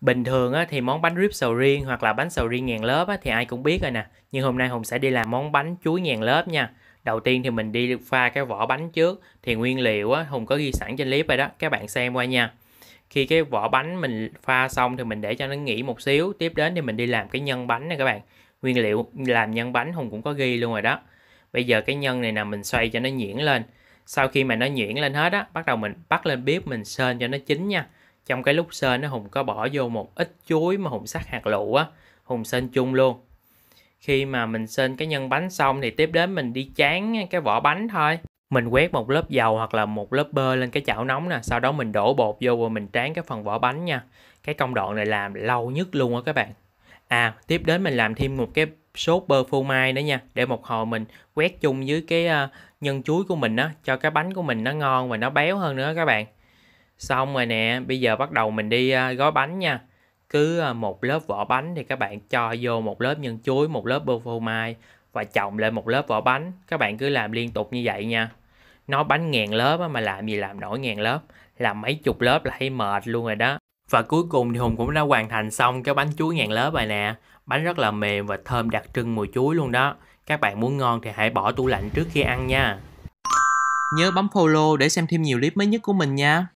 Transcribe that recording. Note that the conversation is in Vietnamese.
bình thường á, thì món bánh rip sầu riêng hoặc là bánh sầu riêng ngàn lớp á, thì ai cũng biết rồi nè nhưng hôm nay hùng sẽ đi làm món bánh chuối ngàn lớp nha đầu tiên thì mình đi pha cái vỏ bánh trước thì nguyên liệu á, hùng có ghi sẵn trên clip rồi đó các bạn xem qua nha khi cái vỏ bánh mình pha xong thì mình để cho nó nghỉ một xíu tiếp đến thì mình đi làm cái nhân bánh nè các bạn nguyên liệu làm nhân bánh hùng cũng có ghi luôn rồi đó bây giờ cái nhân này nè mình xoay cho nó nhuyễn lên sau khi mà nó nhuyễn lên hết á bắt đầu mình bắt lên bếp mình sên cho nó chín nha trong cái lúc sên nó hùng có bỏ vô một ít chuối mà hùng sắc hạt lựu á hùng sên chung luôn khi mà mình sên cái nhân bánh xong thì tiếp đến mình đi chán cái vỏ bánh thôi mình quét một lớp dầu hoặc là một lớp bơ lên cái chảo nóng nè sau đó mình đổ bột vô và mình tráng cái phần vỏ bánh nha cái công đoạn này làm lâu nhất luôn á các bạn à tiếp đến mình làm thêm một cái sốt bơ phô mai nữa nha để một hồi mình quét chung với cái à, nhân chuối của mình á cho cái bánh của mình nó ngon và nó béo hơn nữa các bạn Xong rồi nè, bây giờ bắt đầu mình đi à, gói bánh nha. Cứ à, một lớp vỏ bánh thì các bạn cho vô một lớp nhân chuối, một lớp bơ phô mai và chồng lên một lớp vỏ bánh. Các bạn cứ làm liên tục như vậy nha. Nó bánh ngàn lớp mà làm gì làm nổi ngàn lớp. Làm mấy chục lớp là thấy mệt luôn rồi đó. Và cuối cùng thì Hùng cũng đã hoàn thành xong cái bánh chuối ngàn lớp rồi nè. Bánh rất là mềm và thơm đặc trưng mùi chuối luôn đó. Các bạn muốn ngon thì hãy bỏ tủ lạnh trước khi ăn nha. Nhớ bấm follow để xem thêm nhiều clip mới nhất của mình nha.